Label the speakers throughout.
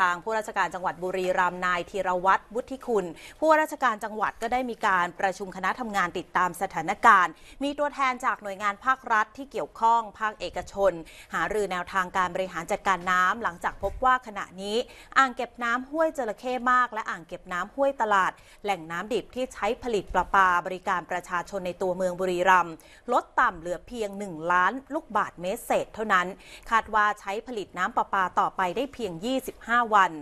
Speaker 1: ทางผู้ราชการจังหวัดบุรีรัมย์นายธีรวัตรวุฒิคุณ ผู้ราชการจังหวัดก็ได้มีการประชุมคณะทำงานติดตามสถานการณ์ มีตัวแทนจากหน่วยงานภาครัฐที่เกี่ยวข้อง ภาคเอกชน หารือแนวทางการบริหารจัดการน้ำ หลังจากพบว่าขณะนี้อ่างเก็บน้ำห้วยจระเข้มาก และอ่างเก็บน้ำห้วยตลาด แหล่งน้ำดิบที่ใช้ผลิตประปาบริการประชาชนในตัวเมืองบุรีรัมย์ลดต่ำเหลือเพียง 1 ล้าน ลูกบาทเมตรเศษเท่านั้นคาดว่าใช้ผลิตน้ำประปาต่อไปได้เพียง25 5วัน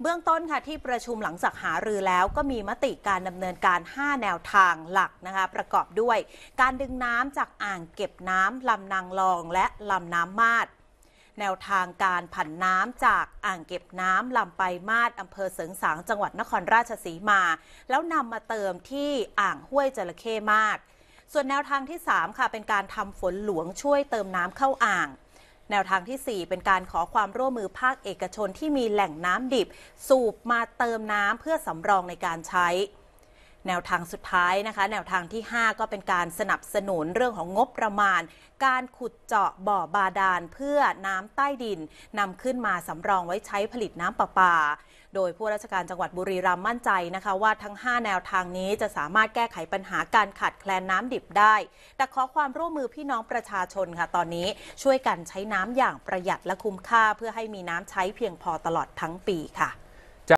Speaker 1: เบื้องต้นค่ะที่ประชุมหลังจากหารือแล้วก็มีมติการดำเนินการ 5 แนวทางหลักนะคะประกอบด้วย การดึงน้ำจากอ่างเก็บน้ำลำนางรองและลำน้ำมาด แนวทางการผันน้ำจากอ่างเก็บน้ำลำไปมาดอำเภอเสริงสางจังหวัดนครราชสีมาแล้วนำมาเติมที่อ่างห้วยจระเข้มาดส่วนแนวทางที่ 3ค่ะเป็นการทำฝนหลวงช่วยเติมน้ำเข้าอ่างแนวทางที่ 4 เป็นการขอความร่วมมือภาคเอกชนที่มีแหล่งน้ำดิบ สูบมาเติมน้ำเพื่อสำรองในการใช้แนวทางสุดท้ายนะคะ แนวทางที่ 5 ก็เป็นการสนับสนุนเรื่องของงบประมาณ การขุดเจาะบ่อบาดาลเพื่อน้ำใต้ดินนำขึ้นมาสำรองไว้ใช้ผลิตน้ำประปา โดยผู้ราชการจังหวัดบุรีรัมย์มั่นใจนะคะว่าทั้ง 5 แนวทางนี้จะสามารถแก้ไขปัญหาการขาดแคลนน้ำดิบได้ แต่ขอความร่วมมือพี่น้องประชาชนค่ะ ตอนนี้ช่วยกันใช้น้ำอย่างประหยัดและคุ้มค่าเพื่อให้มีน้ำใช้เพียงพอตลอดทั้งปีค่ะ